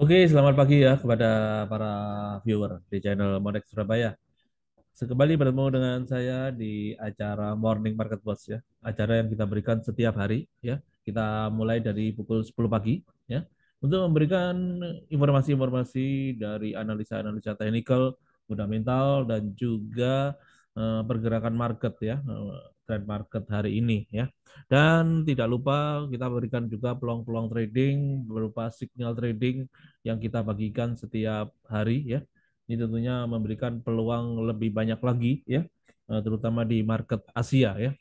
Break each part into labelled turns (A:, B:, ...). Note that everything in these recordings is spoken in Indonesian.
A: Oke, selamat pagi ya kepada para viewer di channel Monex Surabaya. Sekembali bertemu dengan saya di acara Morning Market Watch ya, acara yang kita berikan setiap hari ya. Kita mulai dari pukul 10 pagi ya untuk memberikan informasi-informasi dari analisa-analisa teknikal, fundamental dan juga uh, pergerakan market ya trend market hari ini ya. Dan tidak lupa kita berikan juga peluang-peluang trading berupa signal trading yang kita bagikan setiap hari ya. Ini tentunya memberikan peluang lebih banyak lagi ya, eh, terutama di market Asia ya.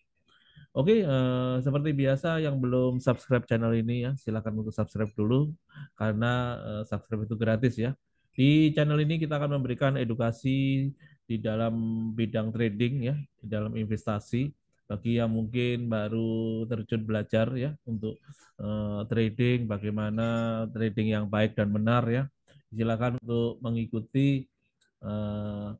A: Oke, eh, seperti biasa yang belum subscribe channel ini ya, silakan untuk subscribe dulu karena eh, subscribe itu gratis ya. Di channel ini kita akan memberikan edukasi di dalam bidang trading ya, di dalam investasi bagi yang mungkin baru terjun belajar ya untuk uh, trading bagaimana trading yang baik dan benar ya silakan untuk mengikuti uh,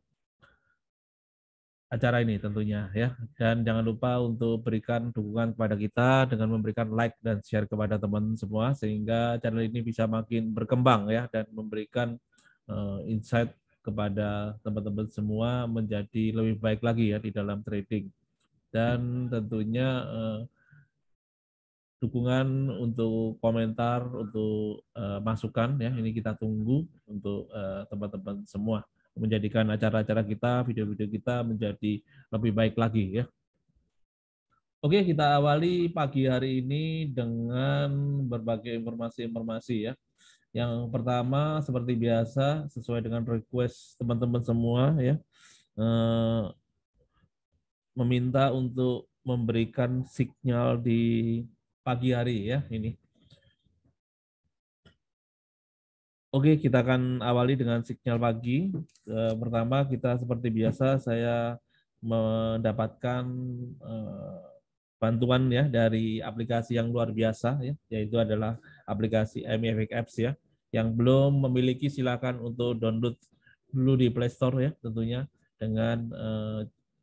A: acara ini tentunya ya dan jangan lupa untuk berikan dukungan kepada kita dengan memberikan like dan share kepada teman semua sehingga channel ini bisa makin berkembang ya dan memberikan uh, insight kepada teman-teman semua menjadi lebih baik lagi ya di dalam trading dan tentunya uh, dukungan untuk komentar, untuk uh, masukan ya ini kita tunggu untuk eh, teman-teman uh, semua menjadikan acara-acara kita, video-video kita menjadi lebih baik lagi ya. Oke, kita awali pagi hari ini dengan berbagai informasi-informasi ya. Yang pertama seperti biasa sesuai dengan request teman-teman semua ya. uh, meminta untuk memberikan sinyal di pagi hari ya ini. Oke, kita akan awali dengan sinyal pagi. E, pertama, kita seperti biasa saya mendapatkan e, bantuan ya dari aplikasi yang luar biasa ya, yaitu adalah aplikasi MFX Apps ya. Yang belum memiliki silakan untuk download dulu di Play Store ya tentunya dengan e,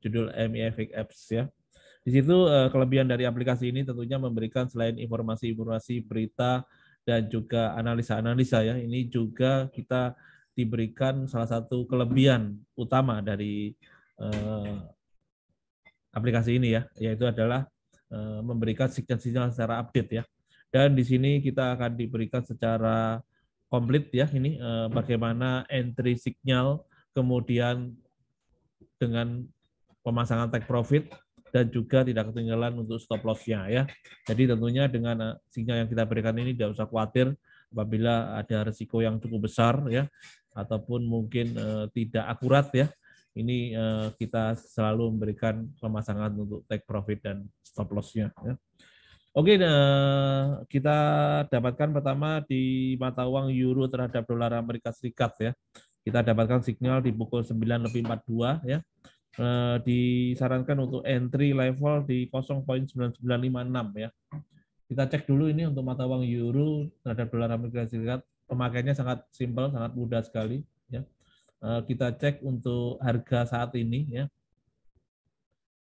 A: judul MIFX Apps ya. Di situ eh, kelebihan dari aplikasi ini tentunya memberikan selain informasi-informasi berita dan juga analisa-analisa ya. Ini juga kita diberikan salah satu kelebihan utama dari eh, aplikasi ini ya, yaitu adalah eh, memberikan sinyal-sinyal secara update ya. Dan di sini kita akan diberikan secara komplit ya ini eh, bagaimana entry signal kemudian dengan pemasangan take profit dan juga tidak ketinggalan untuk stop loss-nya ya. Jadi tentunya dengan eh, sinyal yang kita berikan ini tidak usah khawatir apabila ada resiko yang cukup besar ya ataupun mungkin uh, tidak akurat ya. Ini uh, kita selalu memberikan pemasangan untuk take profit dan stop loss-nya ya. Oke, nah, kita dapatkan pertama di mata uang euro terhadap dolar Amerika Serikat ya. Kita dapatkan signal di pukul 9 lebih 42 ya Eh, disarankan untuk entry level di 0.9956 ya. Kita cek dulu ini untuk mata uang euro terhadap dolar Amerika Serikat. Pemakaiannya sangat simpel, sangat mudah sekali ya. Eh, kita cek untuk harga saat ini ya.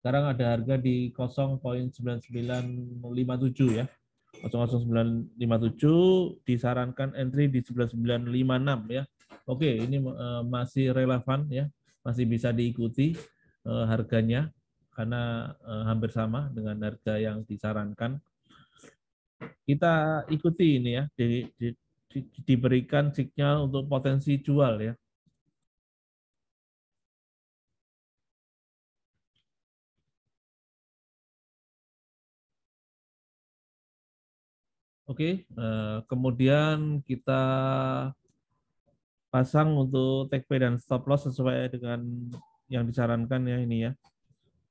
A: Sekarang ada harga di 0.9957 ya. 00957 disarankan entry di 1956 ya. Oke, ini eh, masih relevan ya masih bisa diikuti eh, harganya karena eh, hampir sama dengan harga yang disarankan. Kita ikuti ini ya, di, di, di, diberikan signal untuk potensi jual ya.
B: Oke, okay. Eh,
A: kemudian kita pasang untuk take pay dan stop loss sesuai dengan yang disarankan ya ini ya.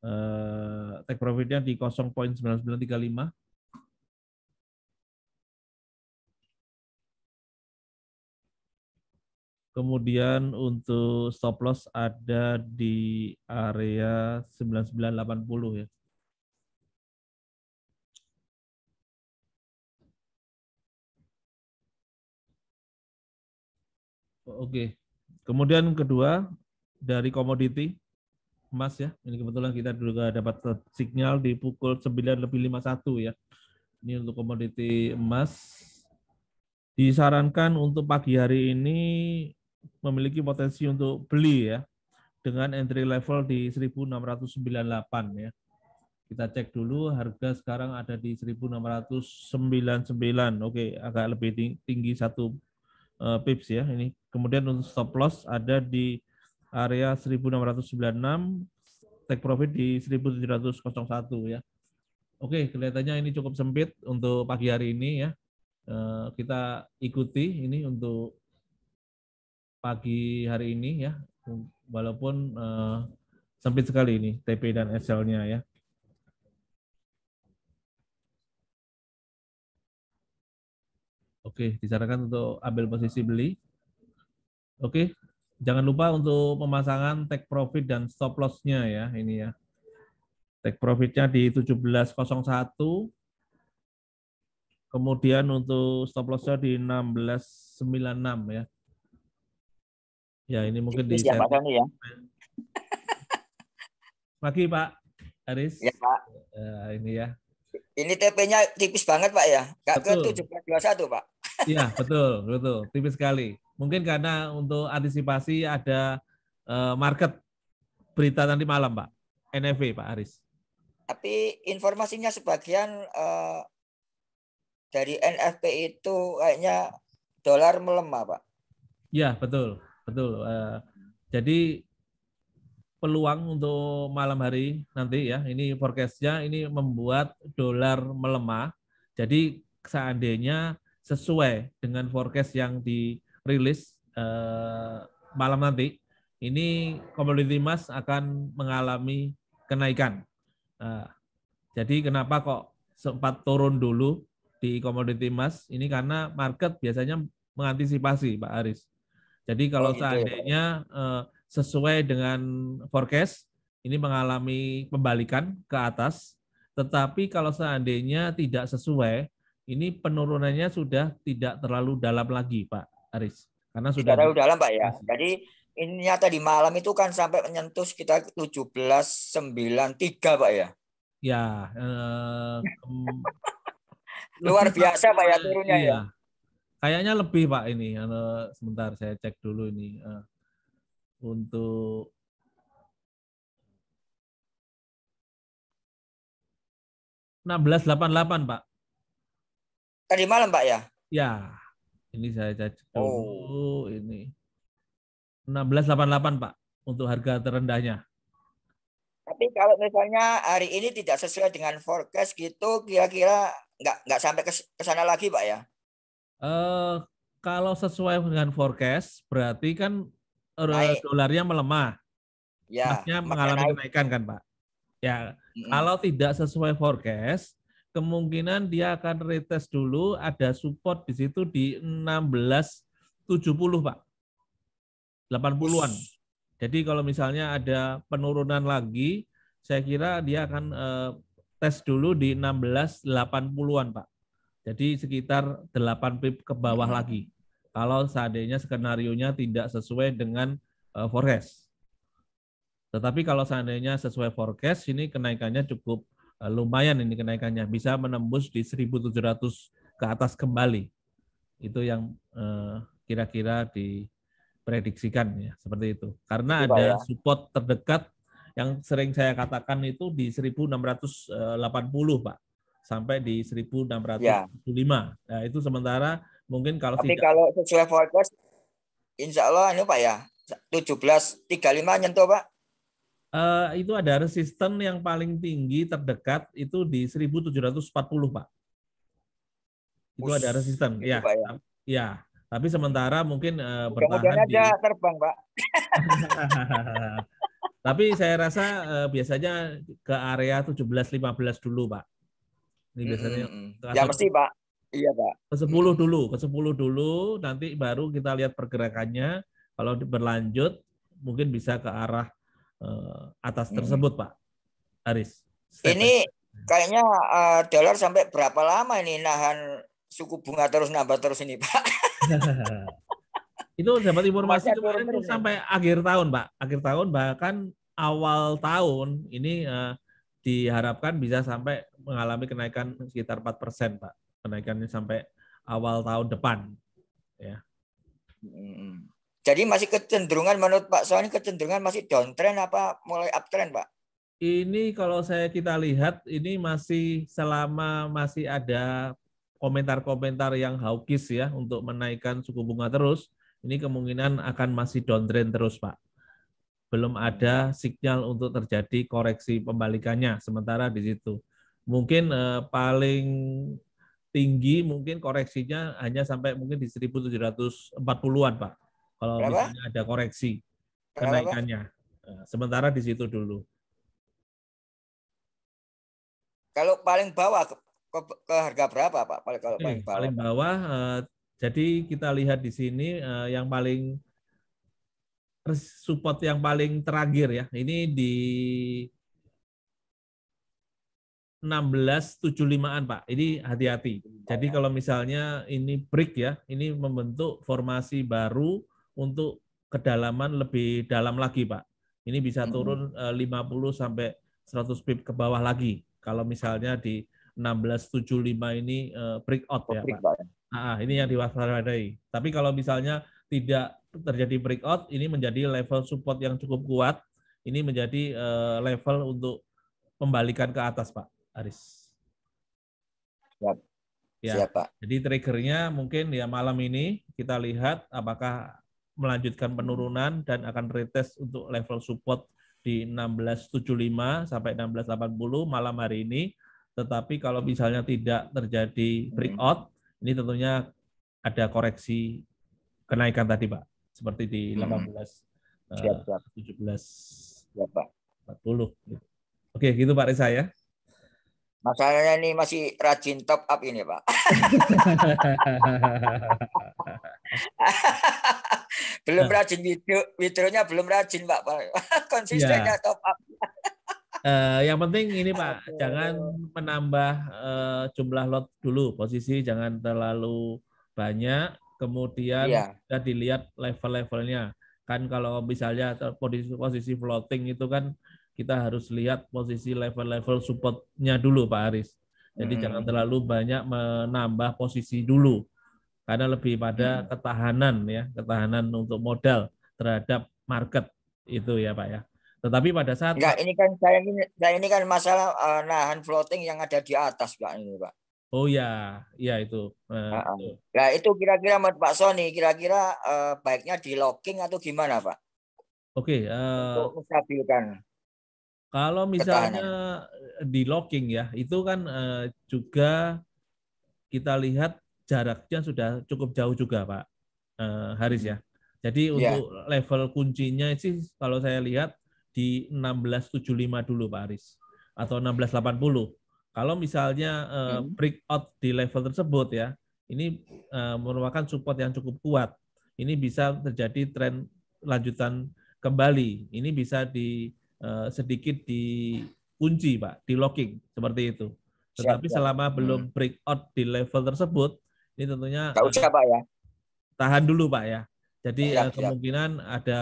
A: Uh, take profitnya di 0.9935. Kemudian untuk stop loss ada di area 9980 ya. Oh, oke. Kemudian kedua dari komoditi emas ya. Ini kebetulan kita juga dapat sinyal di pukul 9 lebih 51 ya. Ini untuk komoditi emas. Disarankan untuk pagi hari ini memiliki potensi untuk beli ya dengan entry level di 1698 ya. Kita cek dulu harga sekarang ada di 1699. Oke, agak lebih tinggi satu uh, pips ya ini. Kemudian untuk stop loss ada di area 1696, take profit di 1701 ya. Oke, kelihatannya ini cukup sempit untuk pagi hari ini ya. Uh, kita ikuti ini untuk pagi hari ini ya, walaupun uh, sempit sekali ini TP dan SL-nya ya. Oke, disarankan untuk ambil posisi beli. Oke, jangan lupa untuk pemasangan take profit dan stop loss-nya ya, ini ya. Take profit-nya di 1701, kemudian untuk stop loss-nya di 1696 ya. Ya, ini mungkin di siapa ya? Pagi, Pak Aris. Ya, Pak. Ya, ini ya.
C: Ini TP-nya tipis banget, Pak ya. Enggak ke 1721, Pak.
A: Iya, betul, betul. Tipis sekali. Mungkin karena untuk antisipasi ada uh, market berita nanti malam, Pak. NFV, Pak Aris.
C: Tapi informasinya sebagian uh, dari NFP itu kayaknya dolar melemah, Pak.
A: Iya betul. Betul. Uh, jadi peluang untuk malam hari nanti ya, ini forecastnya ini membuat dolar melemah. Jadi seandainya sesuai dengan forecast yang dirilis eh, malam nanti, ini komoditi emas akan mengalami kenaikan. Eh, jadi kenapa kok sempat turun dulu di komoditi emas? Ini karena market biasanya mengantisipasi, Pak Aris. Jadi kalau oh, gitu ya, seandainya eh, sesuai dengan forecast, ini mengalami pembalikan ke atas. Tetapi kalau seandainya tidak sesuai, ini penurunannya sudah tidak terlalu dalam lagi, Pak Aris. Karena sudah tidak terlalu dalam, Pak
C: ya. Jadi ini nyata di malam itu kan sampai menyentuh sekitar 1793, Pak ya.
A: Ya, eh,
C: luar biasa Pak ya turunnya iya. ya.
A: Kayaknya lebih Pak ini. Sebentar saya cek dulu ini eh,
B: untuk
A: enam belas delapan delapan Pak. Tadi malam, Pak ya? Ya. Ini saya cari dulu oh. ini. 1688, Pak, untuk harga terendahnya.
C: Tapi kalau misalnya hari ini tidak sesuai dengan forecast gitu, kira-kira nggak nggak sampai ke sana lagi, Pak ya?
A: Eh, uh, kalau sesuai dengan forecast, berarti kan eh, Naik. dolarnya melemah. Ya, Masnya mengalami kenaikan kan, Pak? Ya, mm -hmm. kalau tidak sesuai forecast, kemungkinan dia akan retest dulu ada support di situ di 1670 Pak. 80-an. Jadi kalau misalnya ada penurunan lagi, saya kira dia akan eh, tes dulu di 1680-an Pak. Jadi sekitar 8 pip ke bawah hmm. lagi. Kalau seandainya skenario-nya tidak sesuai dengan eh, forecast. Tetapi kalau seandainya sesuai forecast, ini kenaikannya cukup Eh, lumayan ini kenaikannya bisa menembus di 1.700 ke atas kembali itu yang eh, kira-kira uh, diprediksikan ya seperti itu karena Coba iya, ada ya. support terdekat yang sering saya katakan itu di 1680 eh, Pak sampai di 1675 ya. nah, itu sementara mungkin kalau tapi tidak,
C: kalau sesuai forecast Insya Allah ini anu, Pak ya 1735 nyentuh Pak
A: uh, itu ada resisten yang paling tinggi terdekat itu di 1740 Pak. Itu Ush, ada resisten, ya. Pak, ya. Ya, tapi sementara mungkin uh, bertahan di...
C: terbang, Pak.
A: tapi saya rasa uh, biasanya ke area lima belas dulu, Pak. Ini hmm, biasanya. Mm -hmm. hmm. Ya pasti
C: Pak. Iya, Pak.
A: Ke 10 dulu, ke 10 dulu, nanti baru kita lihat pergerakannya. Kalau berlanjut, mungkin bisa ke arah uh, atas hmm. tersebut, hmm. Pak Aris?
C: Ini kayaknya uh, dolar sampai berapa lama ini nahan suku bunga terus nambah terus ini, Pak?
A: itu dapat informasi kemarin itu sampai akhir tahun, Pak. Akhir tahun bahkan awal tahun ini uh, diharapkan bisa sampai mengalami kenaikan sekitar 4 persen, Pak. Kenaikannya sampai awal tahun depan, ya.
C: Hmm. Jadi masih kecenderungan menurut Pak Soalnya kecenderungan masih downtrend apa mulai uptrend Pak?
A: Ini kalau saya kita lihat ini masih selama masih ada komentar-komentar yang hawkish ya untuk menaikkan suku bunga terus, ini kemungkinan akan masih downtrend terus Pak. Belum ada sinyal untuk terjadi koreksi pembalikannya sementara di situ. Mungkin eh, paling tinggi mungkin koreksinya hanya sampai mungkin di 1740-an Pak kalau Kenapa? misalnya ada koreksi kenaikannya. kenaikannya. Sementara di situ dulu.
C: Kalau paling bawah ke, ke, ke harga berapa Pak? Paling kalau eh, paling bawah. Paling
A: bawah eh, jadi kita lihat di sini eh, yang paling support yang paling terakhir ya. Ini di 1675-an Pak. Ini hati-hati. Jadi kalau misalnya ini break ya, ini membentuk formasi baru untuk kedalaman lebih dalam lagi, Pak. Ini bisa turun 50 eh, sampai 100 pip ke bawah lagi kalau misalnya di 1675 ini eh, breakout oh, ya, break, Pak. Ah, ah, ini yang diwaspadai. Tapi kalau misalnya tidak terjadi breakout, ini menjadi level support yang cukup kuat. Ini menjadi uh, level untuk pembalikan ke atas, Pak Aris. Siap. Ya. Siap, Pak. Jadi triggernya mungkin ya malam ini kita lihat apakah melanjutkan penurunan dan akan retest untuk level support di 1675 sampai 1680 malam hari ini. Tetapi kalau misalnya tidak terjadi breakout, ini tentunya ada koreksi kenaikan tadi, Pak. Seperti di 18 hmm. eh, siap, siap. 17 siap, Pak. 40. Oke, gitu Pak Reza ya.
C: Masalahnya ini masih rajin top up ini, Pak. belum nah. rajin video videonya belum rajin Pak. Konsistennya yeah. top up.
A: Uh, yang penting ini Pak, Aduh. jangan menambah uh, jumlah lot dulu, posisi jangan terlalu banyak, kemudian yeah. sudah dilihat level-levelnya. Kan kalau misalnya posisi, posisi floating itu kan kita harus lihat posisi level-level supportnya dulu Pak Aris. Jadi hmm. jangan terlalu banyak menambah posisi dulu karena lebih pada hmm. ketahanan ya, ketahanan untuk modal terhadap market itu ya Pak ya. Tetapi pada saat Enggak,
C: ini kan saya ini saya ini kan masalah uh, nahan floating yang ada di atas Pak ini Pak.
A: Oh ya, ya itu. Nah, uh, nah
C: itu kira-kira menurut Pak Sony, kira-kira uh, baiknya di locking atau gimana Pak?
A: Oke. Okay, uh, eh, Untuk
C: menstabilkan.
A: Kalau misalnya ketahanan. di locking ya, itu kan uh, juga kita lihat jaraknya sudah cukup jauh juga Pak eh, Haris ya. Hmm. Jadi iya. untuk level kuncinya sih kalau saya lihat di 1675 dulu Pak Haris atau 1680. Kalau misalnya eh, hmm. breakout di level tersebut ya, ini eh, merupakan support yang cukup kuat. Ini bisa terjadi tren lanjutan kembali. Ini bisa di eh, sedikit kunci Pak, di locking seperti itu. Tetapi selama belum hmm. breakout di level tersebut, ini tentunya Gak eh, usah, Pak ya. Tahan dulu, Pak ya. Jadi iya, eh, siap, kemungkinan ya. ada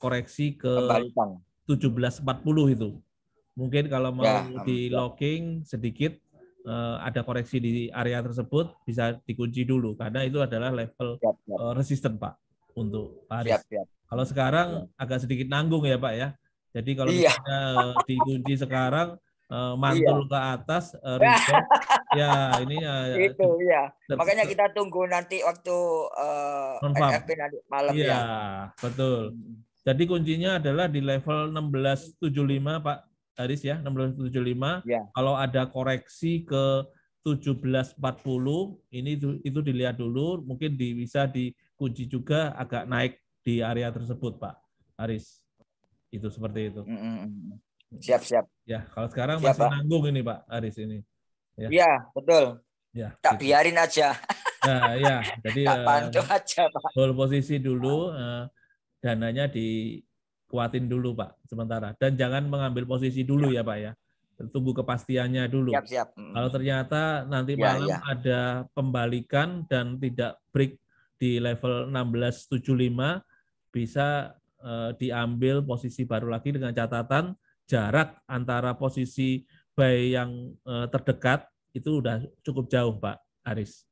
A: koreksi ke 1740 itu. Mungkin kalau mau ya, di locking sedikit uh, ada koreksi di area tersebut bisa dikunci dulu karena itu adalah level ya, ya. Uh, resisten Pak untuk Paris. Ya, ya. Kalau sekarang ya. agak sedikit nanggung ya Pak ya. Jadi kalau ya. misalnya dikunci sekarang uh, mantul ya. ke atas uh, ya ini ya. Itu ya. Gitu, ya. Makanya
C: kita tunggu nanti waktu uh, eh, NFP nanti malam ya. ya.
A: Betul. Hmm. Jadi kuncinya adalah di level 1675 Pak Haris ya, 1675. Ya. Kalau ada koreksi ke 1740 ini itu, itu dilihat dulu, mungkin di, bisa dikunci juga agak naik di area tersebut Pak Haris. Itu seperti itu. Hmm, hmm, siap siap. Ya, kalau sekarang siap, masih Pak. nanggung ini Pak Aris ini. Ya.
C: Iya, ya, betul. Ya, tak gitu. biarin aja.
A: Nah, ya, jadi tak pantau eh, uh, aja, Pak. Hold posisi dulu, uh, dananya dikuatin dulu, Pak, sementara. Dan jangan mengambil posisi dulu ya, ya Pak ya. Tunggu kepastiannya dulu. Siap, siap. Mm. Kalau ternyata nanti ya, malam ya. ada pembalikan dan tidak break di level 1675 bisa uh, diambil posisi baru lagi dengan catatan jarak antara posisi by yang uh, terdekat itu udah cukup jauh Pak Aris.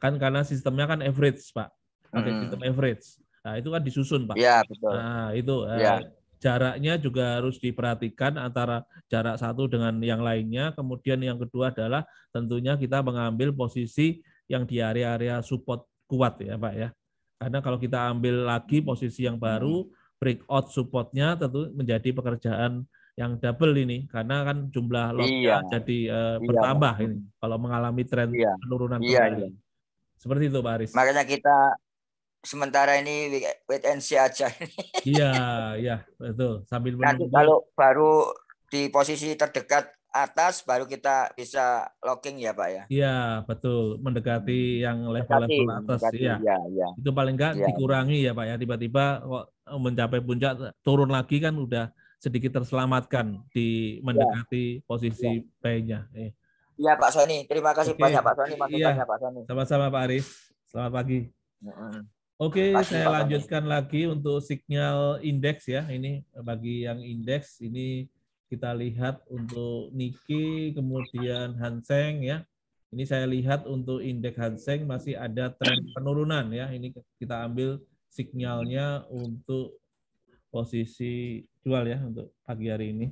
A: Kan karena sistemnya kan average Pak, pakai hmm. sistem average. Nah itu kan disusun Pak. Iya betul. Nah itu ya. Uh, jaraknya juga harus diperhatikan antara jarak satu dengan yang lainnya. Kemudian yang kedua adalah tentunya kita mengambil posisi yang di area-area support kuat ya Pak ya. Karena kalau kita ambil lagi posisi yang baru, hmm. breakout supportnya tentu menjadi pekerjaan yang double ini karena kan jumlah iya. lotnya iya. jadi uh, iya. bertambah ini kalau mengalami tren iya. penurunan iya, Iya. Seperti itu Pak Aris.
C: Makanya kita sementara ini wait and see aja.
A: iya, iya, betul. Sambil menunggu. Nanti kalau
C: baru di posisi terdekat atas baru kita bisa locking ya, Pak ya.
A: Iya, betul. Mendekati hmm. yang level-level atas mendekati, ya. Ya, ya. Itu paling enggak ya. dikurangi ya, Pak ya. Tiba-tiba kok mencapai puncak turun lagi kan udah sedikit terselamatkan di iya. mendekati ya. posisi ya. P-nya. Eh.
C: Iya Pak Sony, terima kasih Oke. banyak Pak Sony masukannya iya. ya. Pak Sony.
A: Sama-sama Pak Aris, selamat pagi. Ya. Oke, saya lanjutkan Sony. lagi untuk signal indeks ya. Ini bagi yang indeks ini kita lihat untuk Niki, kemudian Hanseng ya. Ini saya lihat untuk indeks Hanseng masih ada tren penurunan ya. Ini kita ambil sinyalnya untuk posisi jual ya untuk pagi hari ini.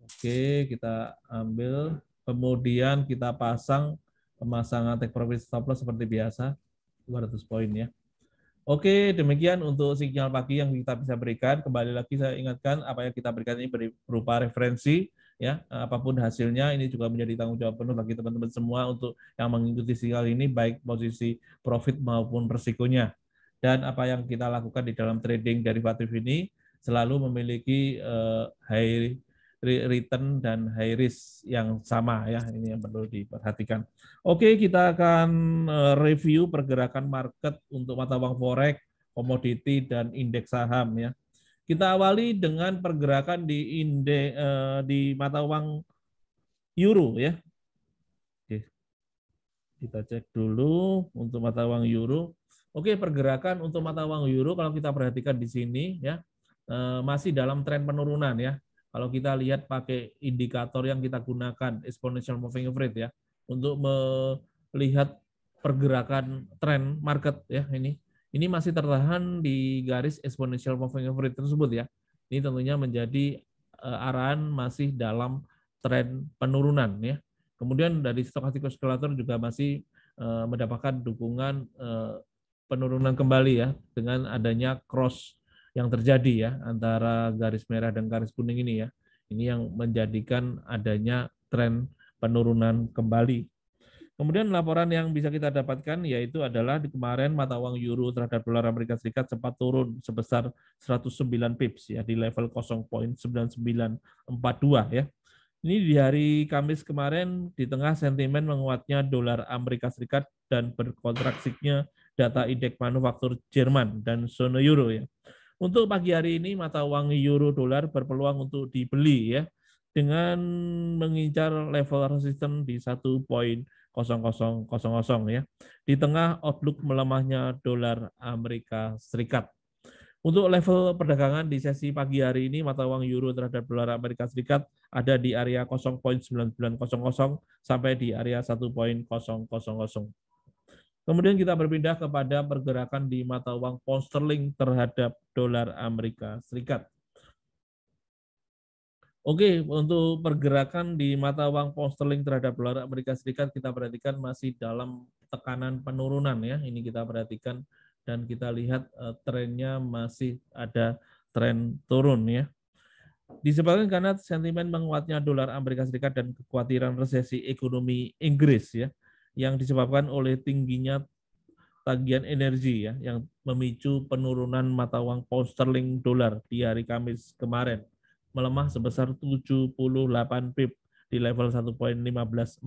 A: Oke, kita ambil. Kemudian kita pasang pemasangan take profit stop loss seperti biasa, 200 poin ya. Oke, demikian untuk sinyal pagi yang kita bisa berikan. Kembali lagi saya ingatkan, apa yang kita berikan ini berupa referensi, ya apapun hasilnya ini juga menjadi tanggung jawab penuh bagi teman-teman semua untuk yang mengikuti sinyal ini baik posisi profit maupun resikonya. dan apa yang kita lakukan di dalam trading derivatif ini selalu memiliki uh, high return dan high risk yang sama ya ini yang perlu diperhatikan. Oke, kita akan eh, review pergerakan market untuk mata uang forex, komoditi dan indeks saham ya. Kita awali dengan pergerakan di inde, uh, di mata uang euro ya. Oke. Kita cek dulu untuk mata uang euro. Oke, pergerakan untuk mata uang euro kalau kita perhatikan di sini ya Eh, masih dalam tren penurunan ya. Kalau kita lihat pakai indikator yang kita gunakan exponential moving average ya untuk melihat pergerakan tren market ya ini ini masih tertahan di garis exponential moving average tersebut ya. Ini tentunya menjadi eh, arahan masih dalam tren penurunan ya. Kemudian dari stokastik oscillator juga masih eh, mendapatkan dukungan penurunan kembali ya dengan adanya cross yang terjadi ya antara garis merah dan garis kuning ini ya. Ini yang menjadikan adanya tren penurunan kembali. Kemudian laporan yang bisa kita dapatkan yaitu adalah di kemarin mata uang euro terhadap dolar Amerika Serikat sempat turun sebesar 109 pips ya di level 0.9942 ya. Ini di hari Kamis kemarin di tengah sentimen menguatnya dolar Amerika Serikat dan berkontraksinya data indeks manufaktur Jerman dan zona euro ya. Untuk pagi hari ini mata uang euro dolar berpeluang untuk dibeli ya dengan mengincar level resistance di 1.0000 ya di tengah outlook melemahnya dolar Amerika Serikat. Untuk level perdagangan di sesi pagi hari ini mata uang euro terhadap dolar Amerika Serikat ada di area 0.9900 sampai di area 1.0000. Kemudian kita berpindah kepada pergerakan di mata uang pound sterling terhadap dolar Amerika Serikat. Oke, untuk pergerakan di mata uang pound sterling terhadap dolar Amerika Serikat kita perhatikan masih dalam tekanan penurunan ya. Ini kita perhatikan dan kita lihat eh, trennya masih ada tren turun ya. Disebabkan karena sentimen menguatnya dolar Amerika Serikat dan kekhawatiran resesi ekonomi Inggris ya yang disebabkan oleh tingginya tagihan energi ya yang memicu penurunan mata uang pound sterling dolar di hari Kamis kemarin melemah sebesar 78 pip di level 1.1541.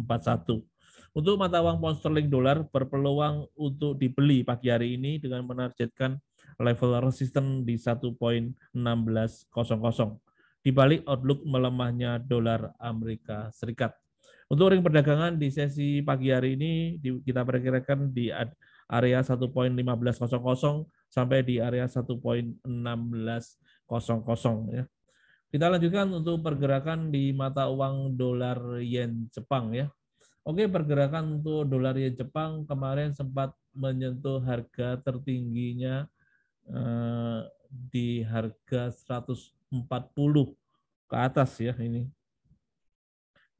A: Untuk mata uang pound sterling dolar berpeluang untuk dibeli pagi hari ini dengan menargetkan level resisten di 1.1600. Dibalik outlook melemahnya dolar Amerika Serikat. Untuk ring perdagangan di sesi pagi hari ini kita perkirakan di area 1.1500 sampai di area 1.1600 ya. Kita lanjutkan untuk pergerakan di mata uang dolar yen Jepang ya. Oke, pergerakan untuk dolar yen Jepang kemarin sempat menyentuh harga tertingginya eh, di harga 140 ke atas ya ini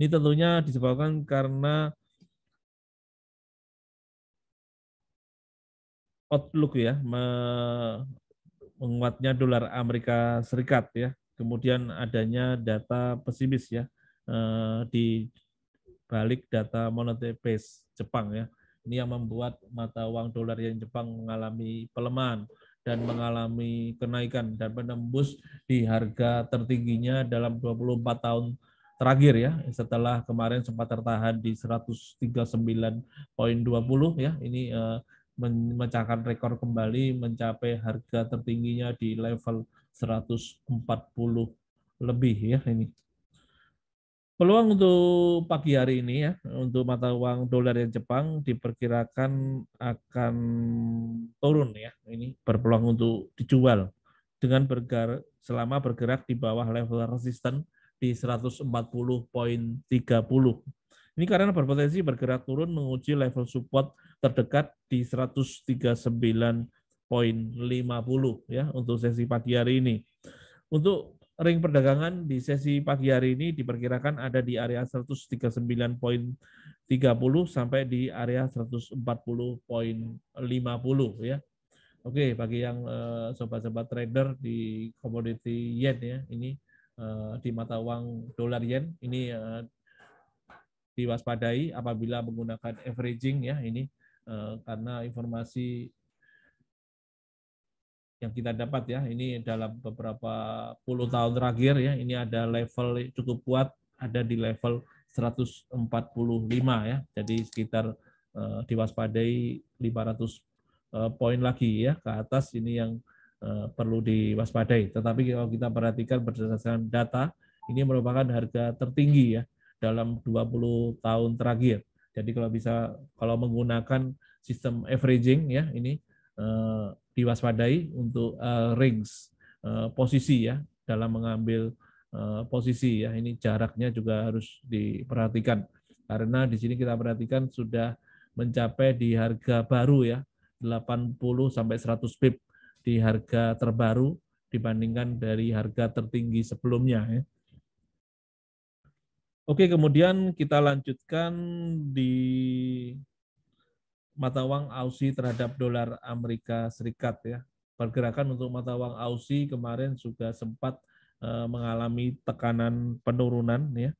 A: ini
B: tentunya disebabkan karena
A: outlook ya, menguatnya dolar Amerika Serikat ya, kemudian adanya data pesimis ya eh, di balik data monetary base Jepang ya. Ini yang membuat mata uang dolar yang Jepang mengalami pelemahan dan mengalami kenaikan dan menembus di harga tertingginya dalam 24 tahun terakhir ya setelah kemarin sempat tertahan di 139.20 ya ini uh, memecahkan rekor kembali mencapai harga tertingginya di level 140 lebih ya ini. Peluang untuk pagi hari ini ya untuk mata uang dolar yang Jepang diperkirakan akan turun ya ini berpeluang untuk dijual dengan bergerak selama bergerak di bawah level resisten di 140.30. Ini karena berpotensi bergerak turun menguji level support terdekat di 139.50 ya untuk sesi pagi hari ini. Untuk ring perdagangan di sesi pagi hari ini diperkirakan ada di area 139.30 sampai di area 140.50 ya. Oke, bagi yang eh, sobat-sobat trader di komoditi yen ya, ini Eh, di mata uang dolar yen ini eh, diwaspadai apabila menggunakan averaging ya ini eh, karena informasi yang kita dapat ya ini dalam beberapa puluh tahun terakhir ya ini ada level cukup kuat ada di level 145 ya jadi sekitar diwaspadai 500 poin lagi ya ke atas ini yang Eh, perlu diwaspadai. Tetapi kalau kita perhatikan berdasarkan data, ini merupakan harga tertinggi ya dalam 20 tahun terakhir. Jadi kalau bisa kalau menggunakan sistem averaging ya ini eh, diwaspadai untuk eh, rings eh, posisi ya dalam mengambil eh, posisi ya ini jaraknya juga harus diperhatikan karena di sini kita perhatikan sudah mencapai di harga baru ya 80 sampai 100 pip di harga terbaru dibandingkan dari harga tertinggi sebelumnya. Ya. Oke, kemudian kita lanjutkan di mata uang Aussie terhadap dolar Amerika Serikat ya. Pergerakan untuk mata uang Aussie kemarin juga sempat eh, mengalami tekanan penurunan ya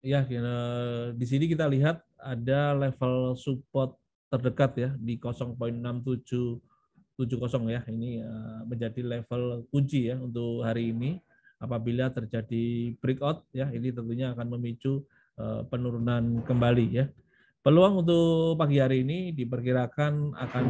A: Ya, di sini kita lihat ada level support terdekat ya di 0.6770 ya. Ini eh, menjadi level kunci ya untuk hari ini. Apabila terjadi breakout ya, ini tentunya akan memicu eh, penurunan kembali ya. Peluang untuk pagi hari ini diperkirakan akan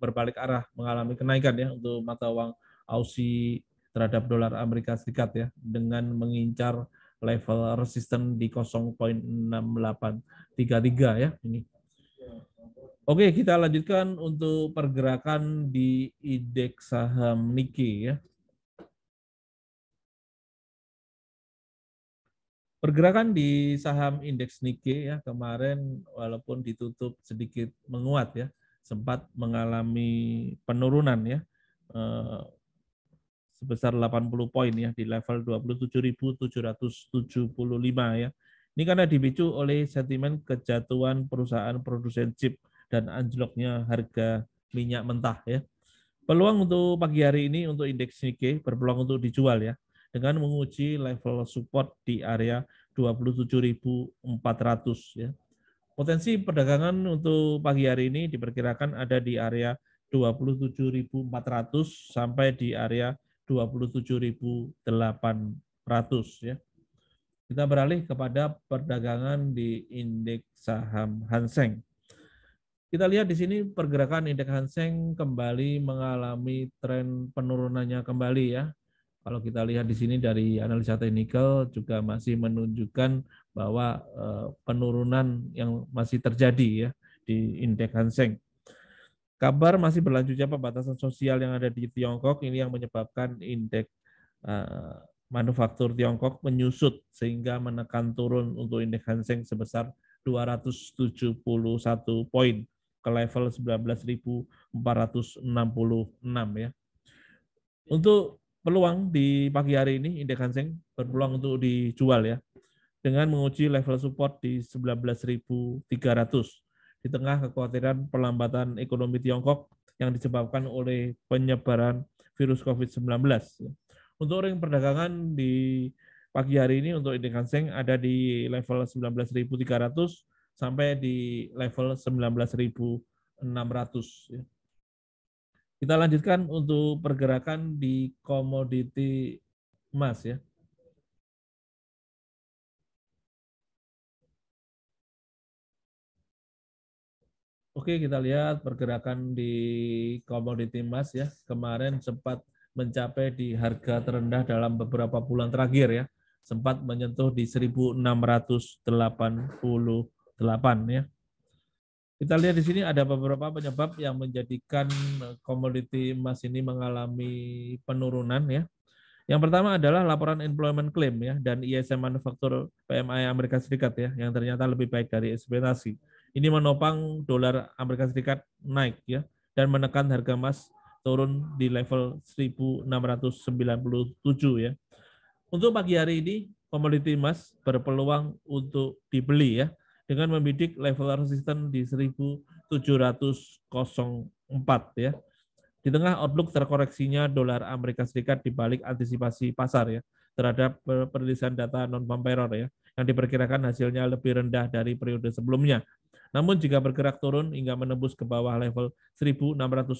A: berbalik arah mengalami kenaikan ya untuk mata uang Aussie terhadap dolar Amerika Serikat ya dengan mengincar level resisten di 0.6833 ya ini. Oke, kita lanjutkan untuk pergerakan di indeks saham
B: Nike ya.
A: Pergerakan di saham indeks Nike ya kemarin walaupun ditutup sedikit menguat ya, sempat mengalami penurunan ya. Eh, sebesar 80 poin ya di level 27.775 ya. Ini karena dipicu oleh sentimen kejatuhan perusahaan produsen chip dan anjloknya harga minyak mentah ya. Peluang untuk pagi hari ini untuk indeks Nikkei berpeluang untuk dijual ya dengan menguji level support di area 27.400 ya. Potensi perdagangan untuk pagi hari ini diperkirakan ada di area 27.400 sampai di area 27.800 ya. Kita beralih kepada perdagangan di indeks saham Hanseng. Kita lihat di sini pergerakan indeks Hanseng kembali mengalami tren penurunannya kembali ya. Kalau kita lihat di sini dari analisa teknikal juga masih menunjukkan bahwa eh, penurunan yang masih terjadi ya di indeks Hanseng. Kabar masih berlanjutnya pembatasan sosial yang ada di Tiongkok ini yang menyebabkan indeks uh, manufaktur Tiongkok menyusut sehingga menekan turun untuk indeks Hang Seng sebesar 271 poin ke level 19.466 ya. Untuk peluang di pagi hari ini indeks Hang Seng berpeluang untuk dijual ya dengan menguji level support di 11.300 di tengah kekhawatiran perlambatan ekonomi Tiongkok yang disebabkan oleh penyebaran virus COVID-19. Untuk ring perdagangan di pagi hari ini untuk indeks Seng ada di level 19.300 sampai di level 19.600. Ya. Kita lanjutkan untuk pergerakan di komoditi emas ya. Oke, kita lihat pergerakan di komoditi emas ya. Kemarin sempat mencapai di harga terendah dalam beberapa bulan terakhir ya. Sempat menyentuh di 1688 ya. Kita lihat di sini ada beberapa penyebab yang menjadikan komoditi emas ini mengalami penurunan ya. Yang pertama adalah laporan employment claim ya dan ISM manufaktur PMI Amerika Serikat ya yang ternyata lebih baik dari ekspektasi. Ini menopang dolar Amerika Serikat naik ya dan menekan harga emas turun di level 1697 ya. Untuk pagi hari ini komoditi emas berpeluang untuk dibeli ya dengan membidik level resisten di 1704 ya. Di tengah outlook terkoreksinya dolar Amerika Serikat dibalik antisipasi pasar ya terhadap perilisan data non farm ya yang diperkirakan hasilnya lebih rendah dari periode sebelumnya namun jika bergerak turun hingga menembus ke bawah level 1694,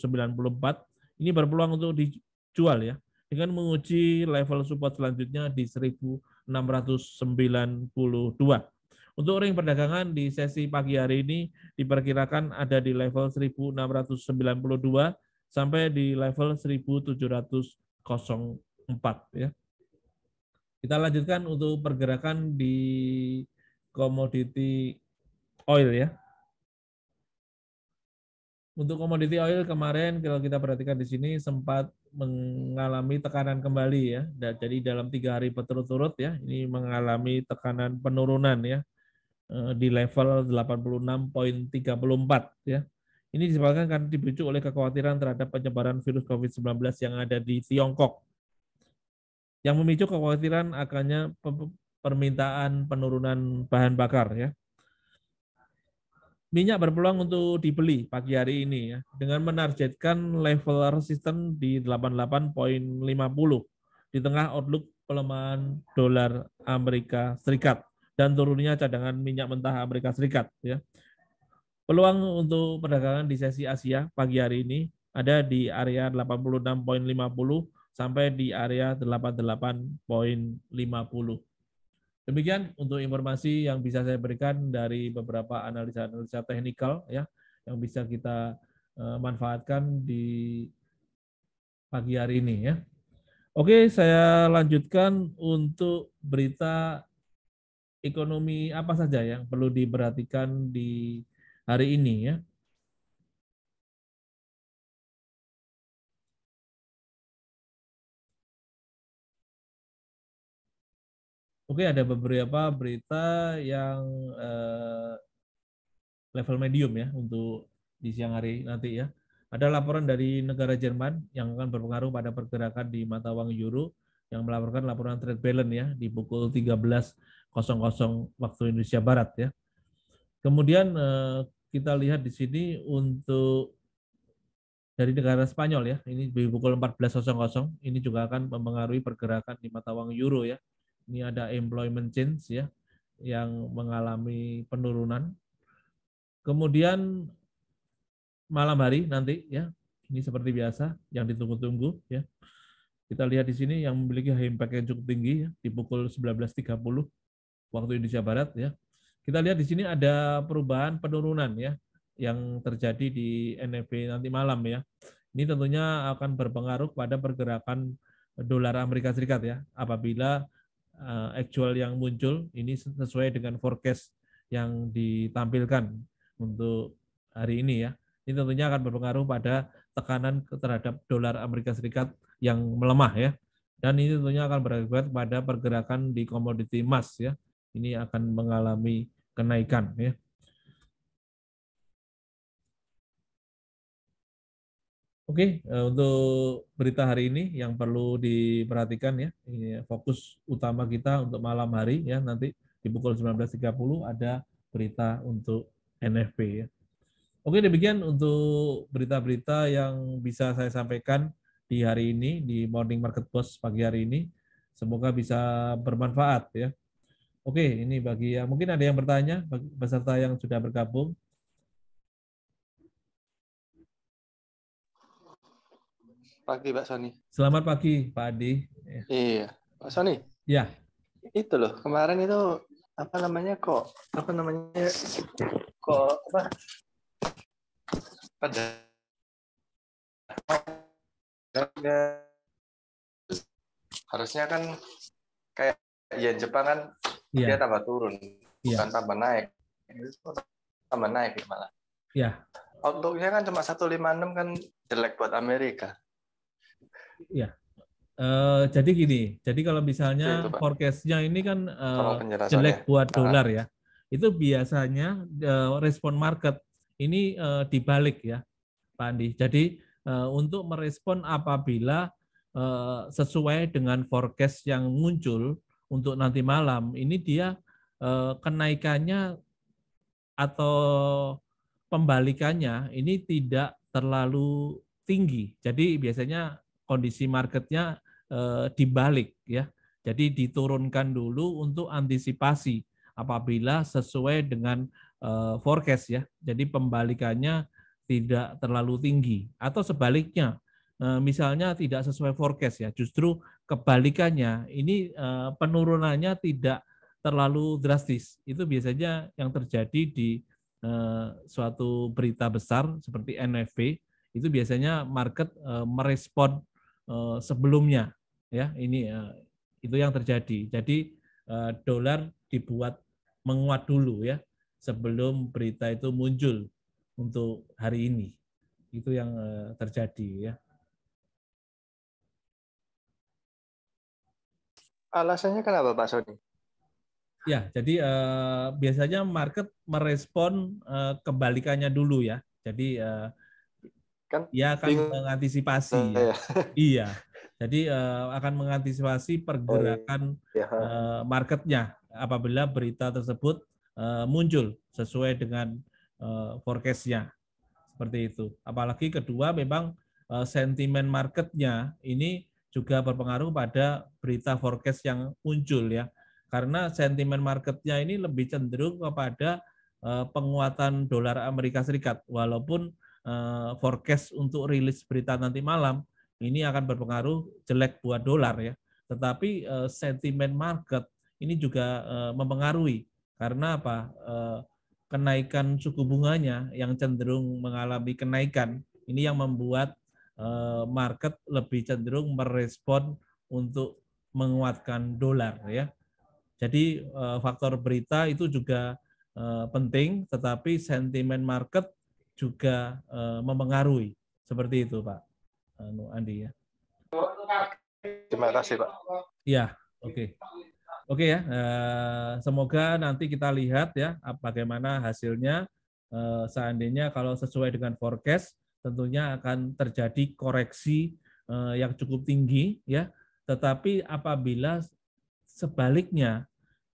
A: ini berpeluang untuk dijual ya dengan menguji level support selanjutnya di 1692. Untuk ring perdagangan di sesi pagi hari ini diperkirakan ada di level 1692 sampai di level 1704 ya. Kita lanjutkan untuk pergerakan di komoditi oil ya. Untuk komoditi oil kemarin kalau kita perhatikan di sini sempat mengalami tekanan kembali ya. Jadi dalam tiga hari berturut-turut ya, ini mengalami tekanan penurunan ya eh, di level 86.34 ya. Ini disebabkan karena dipicu oleh kekhawatiran terhadap penyebaran virus COVID-19 yang ada di Tiongkok. Yang memicu kekhawatiran akannya permintaan penurunan bahan bakar ya minyak berpeluang untuk dibeli pagi hari ini ya dengan menargetkan level resisten di 88.50 di tengah outlook pelemahan dolar Amerika Serikat dan turunnya cadangan minyak mentah Amerika Serikat ya. Peluang untuk perdagangan di sesi Asia pagi hari ini ada di area 86.50 sampai di area 88.50. Demikian untuk informasi yang bisa saya berikan dari beberapa analisa-analisa teknikal ya yang bisa kita eh, manfaatkan di pagi hari ini ya. Oke, saya lanjutkan untuk berita ekonomi apa saja yang perlu diperhatikan di hari ini ya.
B: Oke, ada beberapa
A: berita yang eh, level medium ya untuk di siang hari nanti ya. Ada laporan dari negara Jerman yang akan berpengaruh pada pergerakan di mata uang euro yang melaporkan laporan trade balance ya di pukul 13.00 waktu Indonesia Barat ya. Kemudian eh, kita lihat di sini untuk dari negara Spanyol ya, ini di pukul 14.00 ini juga akan mempengaruhi pergerakan di mata uang euro ya ini ada employment change ya yang mengalami penurunan. Kemudian malam hari nanti ya, ini seperti biasa yang ditunggu-tunggu ya. Kita lihat di sini yang memiliki high impact yang cukup tinggi ya, di pukul 19.30 waktu Indonesia Barat ya. Kita lihat di sini ada perubahan penurunan ya yang terjadi di NFP nanti malam ya. Ini tentunya akan berpengaruh pada pergerakan dolar Amerika Serikat ya. Apabila uh, actual yang muncul ini sesuai dengan forecast yang ditampilkan untuk hari ini ya. Ini tentunya akan berpengaruh pada tekanan terhadap dolar Amerika Serikat yang melemah ya. Dan ini tentunya akan berakibat pada pergerakan di komoditi emas ya. Ini akan mengalami kenaikan ya. Oke, okay, eh, untuk berita hari ini yang perlu diperhatikan ya, fokus utama kita untuk malam hari ya nanti di pukul 19.30 ada berita untuk NFP ya. Oke, demikian untuk berita-berita yang bisa saya sampaikan di hari ini di Morning Market Post pagi hari ini. Semoga bisa bermanfaat ya. Oke, ini bagi yang mungkin ada yang bertanya, peserta yang sudah bergabung,
B: pagi Pak Sony.
A: Selamat pagi Pak Adi. Iya, Pak iya. Sony. Iya. Itu loh
B: kemarin itu apa namanya kok apa namanya kok apa pada harusnya kan kayak ya Jepang kan ya. dia tambah turun ya. bukan tambah naik tambah naik ya malah ya
A: outlooknya kan cuma 156 kan jelek buat Amerika ya Uh, jadi gini, jadi kalau misalnya itu, forecastnya ini kan uh, jelek buat dolar ya, itu biasanya uh, respon market ini uh, dibalik ya, Pak Andi. Jadi uh, untuk merespon apabila uh, sesuai dengan forecast yang muncul untuk nanti malam, ini dia uh, kenaikannya atau pembalikannya ini tidak terlalu tinggi. Jadi biasanya kondisi marketnya eh, dibalik ya. Jadi diturunkan dulu untuk antisipasi apabila sesuai dengan eh, forecast ya. Jadi pembalikannya tidak terlalu tinggi atau sebaliknya eh, misalnya tidak sesuai forecast ya. Justru kebalikannya ini eh, penurunannya tidak terlalu drastis. Itu biasanya yang terjadi di eh, suatu berita besar seperti NFP itu biasanya market merespon Eh, sebelumnya ya ini eh, itu yang terjadi jadi eh, dolar dibuat menguat dulu ya sebelum berita itu muncul untuk hari ini itu yang terjadi ya
B: alasannya kenapa Pak Sony
A: ya jadi biasanya market merespon kebalikannya dulu ya jadi kan iya, akan mengantisipasi uh, ya. iya jadi uh, akan mengantisipasi pergerakan oh, iya. uh, marketnya apabila berita tersebut uh, muncul sesuai dengan uh, forecastnya seperti itu apalagi kedua memang uh, sentimen marketnya ini juga berpengaruh pada berita forecast yang muncul ya karena sentimen marketnya ini lebih cenderung kepada penguatan dolar Amerika Serikat walaupun Eh, forecast untuk rilis berita nanti malam ini akan berpengaruh jelek buat dolar ya. Tetapi eh, sentimen market ini juga eh, mempengaruhi karena apa? kenaikan suku bunganya yang cenderung mengalami kenaikan ini yang membuat market lebih cenderung merespon untuk menguatkan dolar ya. Jadi faktor berita itu juga penting tetapi sentimen market juga uh, memengaruhi seperti itu Pak anu, Andi ya. Terima kasih Pak. Iya, ya, oke. Okay. Oke okay, ya, uh, semoga nanti kita lihat ya bagaimana hasilnya uh, seandainya kalau sesuai dengan forecast tentunya akan terjadi koreksi uh, yang cukup tinggi ya. Tetapi apabila sebaliknya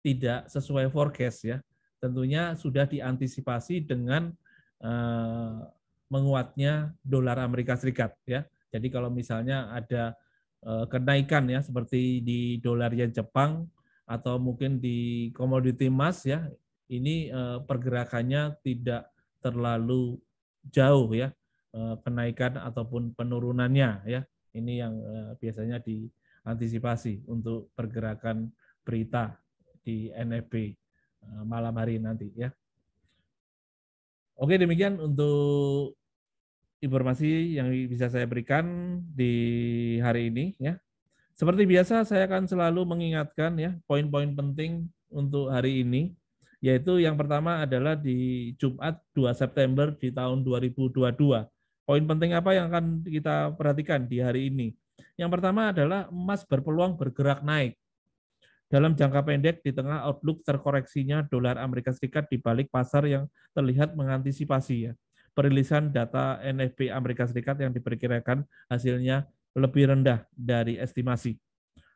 A: tidak sesuai forecast ya, tentunya sudah diantisipasi dengan Eh, menguatnya dolar Amerika Serikat ya. Jadi kalau misalnya ada eh, kenaikan ya seperti di dolar yen Jepang atau mungkin di komoditi emas ya, ini eh, pergerakannya tidak terlalu jauh ya kenaikan ataupun penurunannya ya. Ini yang biasanya diantisipasi untuk pergerakan berita di NFB malam hari nanti ya. Oke, demikian untuk informasi yang bisa saya berikan di hari ini ya. Seperti biasa saya akan selalu mengingatkan ya poin-poin penting untuk hari ini yaitu yang pertama adalah di Jumat 2 September di tahun 2022. Poin penting apa yang akan kita perhatikan di hari ini? Yang pertama adalah emas berpeluang bergerak naik. Dalam jangka pendek, di tengah outlook terkoreksinya dolar Amerika Serikat di balik pasar yang terlihat mengantisipasi ya perilisan data NFP Amerika Serikat yang diperkirakan hasilnya lebih rendah dari estimasi.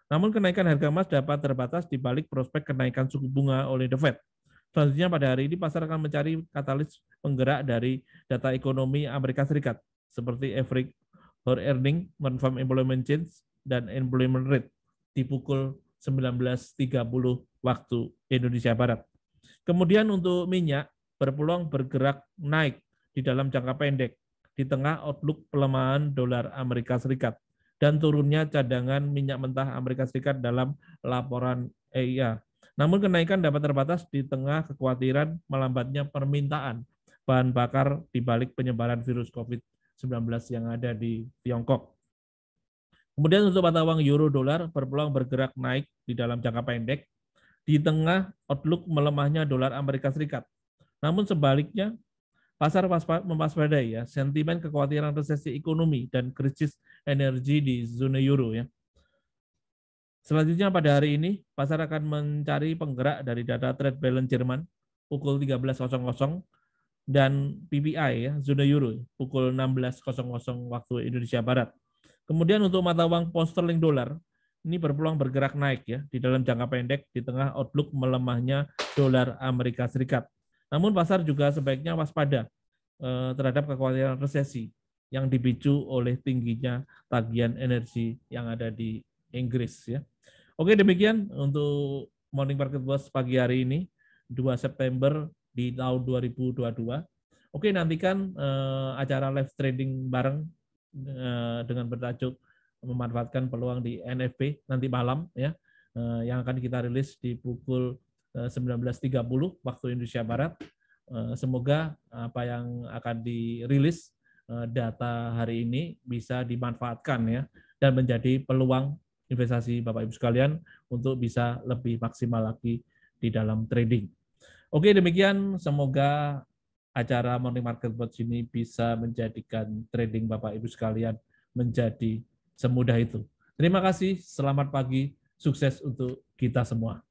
A: Namun kenaikan harga emas dapat terbatas di balik prospek kenaikan suku bunga oleh The Fed. Selanjutnya pada hari ini pasar akan mencari katalis penggerak dari data ekonomi Amerika Serikat seperti average earning, non-farm employment change, dan employment rate pukul 19.30 waktu Indonesia Barat. Kemudian untuk minyak berpeluang bergerak naik di dalam jangka pendek di tengah outlook pelemahan dolar Amerika Serikat dan turunnya cadangan minyak mentah Amerika Serikat dalam laporan EIA. Namun kenaikan dapat terbatas di tengah kekhawatiran melambatnya permintaan bahan bakar di balik penyebaran virus COVID-19 yang ada di Tiongkok. Kemudian untuk mata uang euro dolar berpeluang bergerak naik di dalam jangka pendek di tengah outlook melemahnya dolar Amerika Serikat. Namun sebaliknya pasar mewaspadai ya sentimen kekhawatiran resesi ekonomi dan krisis energi di zona euro ya. Selanjutnya pada hari ini pasar akan mencari penggerak dari data trade balance Jerman pukul 13.00 dan PPI ya zona euro pukul 16.00 waktu Indonesia Barat. Kemudian untuk mata uang pound sterling dolar, ini berpeluang bergerak naik ya di dalam jangka pendek di tengah outlook melemahnya dolar Amerika Serikat. Namun pasar juga sebaiknya waspada eh, terhadap kekhawatiran resesi yang dipicu oleh tingginya tagihan energi yang ada di Inggris ya. Oke demikian untuk Morning Market Boss pagi hari ini 2 September di tahun 2022. Oke nantikan eh, acara live trading bareng Eh, dengan bertajuk memanfaatkan peluang di NFP nanti malam ya eh, yang akan kita rilis di pukul 19.30 eh, waktu Indonesia Barat. Semoga apa yang akan dirilis data hari ini bisa dimanfaatkan ya dan menjadi peluang investasi Bapak Ibu sekalian untuk bisa lebih maksimal lagi di dalam trading. Oke, demikian semoga acara Morning Market Watch ini bisa menjadikan trading Bapak Ibu sekalian menjadi semudah itu. Terima kasih, selamat pagi, sukses untuk kita semua.